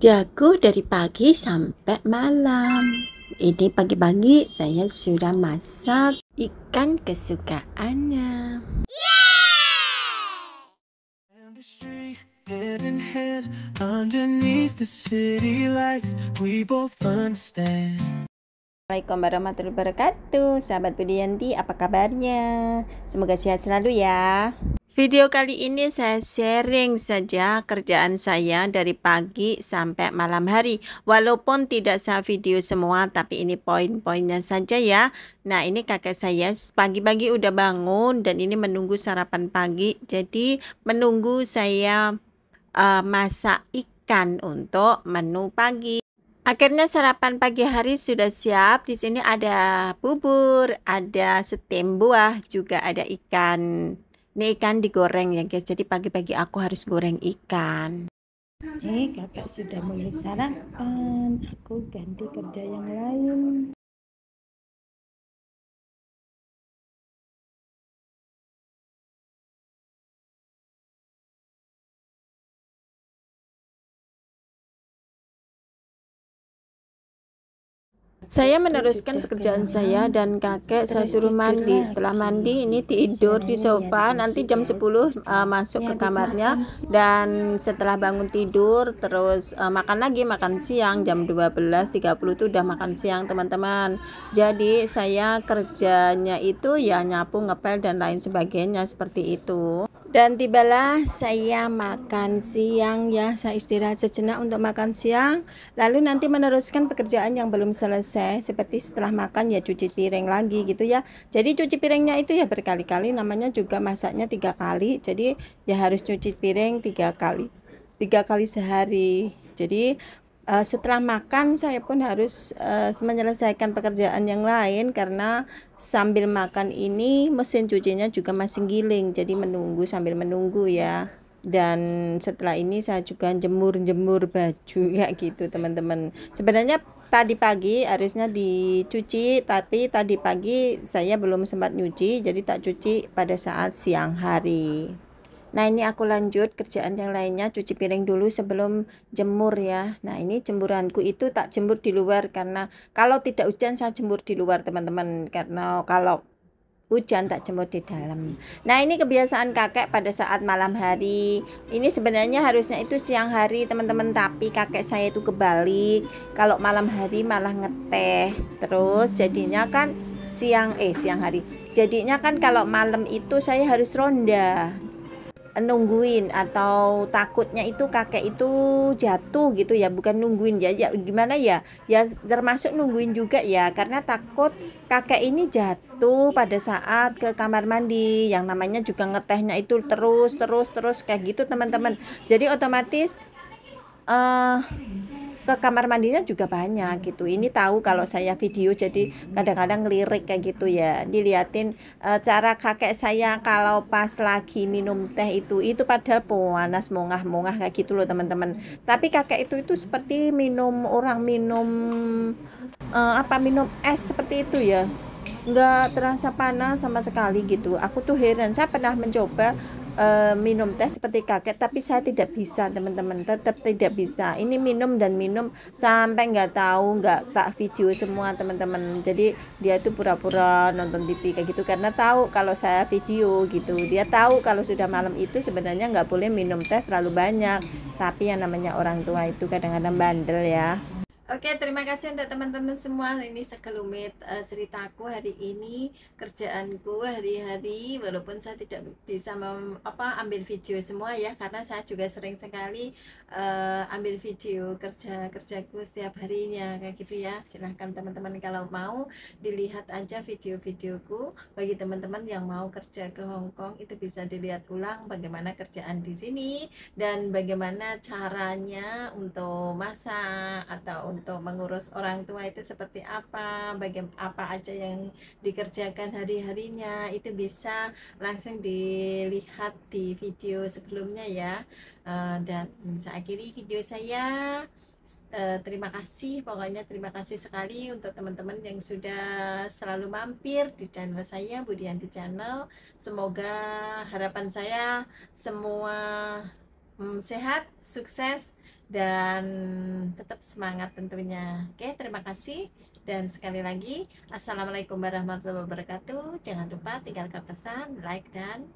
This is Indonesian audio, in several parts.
jago dari pagi sampai malam. Ini pagi-pagi saya sudah masak ikan kesukaannya. Assalamualaikum warahmatullahi wabarakatuh Sahabat Budianti apa kabarnya Semoga sehat selalu ya Video kali ini saya sharing saja kerjaan saya dari pagi sampai malam hari. Walaupun tidak saya video semua tapi ini poin-poinnya saja ya. Nah ini kakek saya pagi-pagi udah bangun dan ini menunggu sarapan pagi. Jadi menunggu saya uh, masak ikan untuk menu pagi. Akhirnya sarapan pagi hari sudah siap. Di sini ada bubur, ada setem buah, juga ada ikan ini ikan digoreng ya guys, jadi pagi-pagi aku harus goreng ikan. Ini kakak sudah mulai sarapan, aku ganti kerja yang lain. Saya meneruskan pekerjaan saya dan kakek saya suruh mandi. Setelah mandi ini tidur di sofa, nanti jam 10 uh, eh, masuk ke kamarnya dan setelah bangun tidur terus uh, makan lagi, makan siang jam 12.30 itu udah makan siang, teman-teman. Jadi saya kerjanya itu ya nyapu, ngepel dan lain sebagainya seperti itu. Dan tibalah saya makan siang ya, saya istirahat sejenak untuk makan siang, lalu nanti meneruskan pekerjaan yang belum selesai seperti setelah makan ya cuci piring lagi gitu ya. Jadi cuci piringnya itu ya berkali-kali, namanya juga masaknya tiga kali, jadi ya harus cuci piring tiga kali, tiga kali sehari. Jadi uh, setelah makan saya pun harus uh, menyelesaikan pekerjaan yang lain karena sambil makan ini mesin cucinya juga masih giling jadi menunggu sambil menunggu ya dan setelah ini saya juga jemur-jemur baju ya gitu teman-teman sebenarnya tadi pagi harusnya dicuci tapi tadi pagi saya belum sempat nyuci jadi tak cuci pada saat siang hari Nah ini aku lanjut kerjaan yang lainnya cuci piring dulu sebelum jemur ya Nah ini jemuranku itu tak jemur di luar karena kalau tidak hujan saya jemur di luar teman-teman Karena kalau hujan tak jemur di dalam Nah ini kebiasaan kakek pada saat malam hari Ini sebenarnya harusnya itu siang hari teman-teman Tapi kakek saya itu kebalik Kalau malam hari malah ngeteh Terus jadinya kan siang eh siang hari jadinya kan kalau malam itu saya harus ronda nungguin atau takutnya itu kakek itu jatuh gitu ya bukan nungguin ya, ya gimana ya ya termasuk nungguin juga ya karena takut kakek ini jatuh pada saat ke kamar mandi yang namanya juga ngetehnya itu terus terus terus kayak gitu teman-teman jadi otomatis uh, ke kamar mandinya juga banyak gitu ini tahu kalau saya video jadi kadang-kadang ngelirik kayak gitu ya diliatin e, cara kakek saya kalau pas lagi minum teh itu itu padahal pewanas mongah-mongah kayak gitu loh teman-teman tapi kakek itu itu seperti minum orang minum e, apa minum es seperti itu ya nggak terasa panas sama sekali gitu aku tuh heran saya pernah mencoba Eh, minum teh seperti kakek tapi saya tidak bisa teman-teman tetap tidak bisa ini minum dan minum sampai nggak tahu nggak tak video semua teman-teman jadi dia itu pura-pura nonton TV kayak gitu karena tahu kalau saya video gitu dia tahu kalau sudah malam itu sebenarnya nggak boleh minum teh terlalu banyak tapi yang namanya orang tua itu kadang-kadang bandel ya Oke, okay, terima kasih untuk teman-teman semua. Ini sekelumit uh, ceritaku hari ini, kerjaanku hari-hari. Walaupun saya tidak bisa mem, apa ambil video semua ya, karena saya juga sering sekali uh, ambil video kerja kerjaku setiap harinya kayak gitu ya. Silahkan teman-teman kalau mau dilihat aja video-videoku. Bagi teman-teman yang mau kerja ke Hong Kong itu bisa dilihat ulang bagaimana kerjaan di sini dan bagaimana caranya untuk masak atau tuh gitu, mengurus orang tua itu seperti apa bagian apa aja yang dikerjakan hari-harinya itu bisa langsung dilihat di video sebelumnya ya uh, dan saya akhiri video saya uh, terima kasih pokoknya terima kasih sekali untuk teman-teman yang sudah selalu mampir di channel saya Budianti Channel semoga harapan saya semua um, sehat sukses dan tetap semangat tentunya. Oke, terima kasih. Dan sekali lagi, Assalamualaikum warahmatullahi wabarakatuh. Jangan lupa tinggalkan pesan, like, dan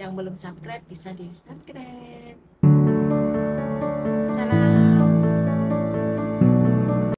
yang belum subscribe bisa di subscribe.